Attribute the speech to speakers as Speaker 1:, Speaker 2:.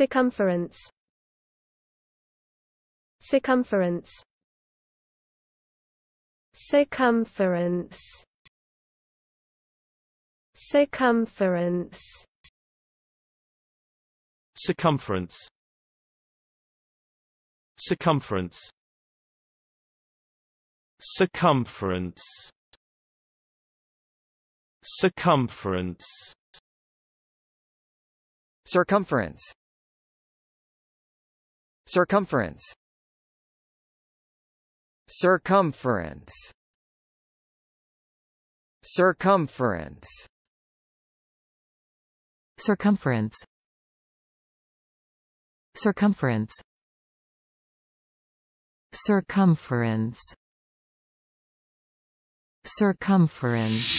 Speaker 1: Circumference Circumference Circumference Circumference Circumference Circumference Circumference Circumference Circumference Circumference Circumference Circumference Circumference Circumference Circumference
Speaker 2: Circumference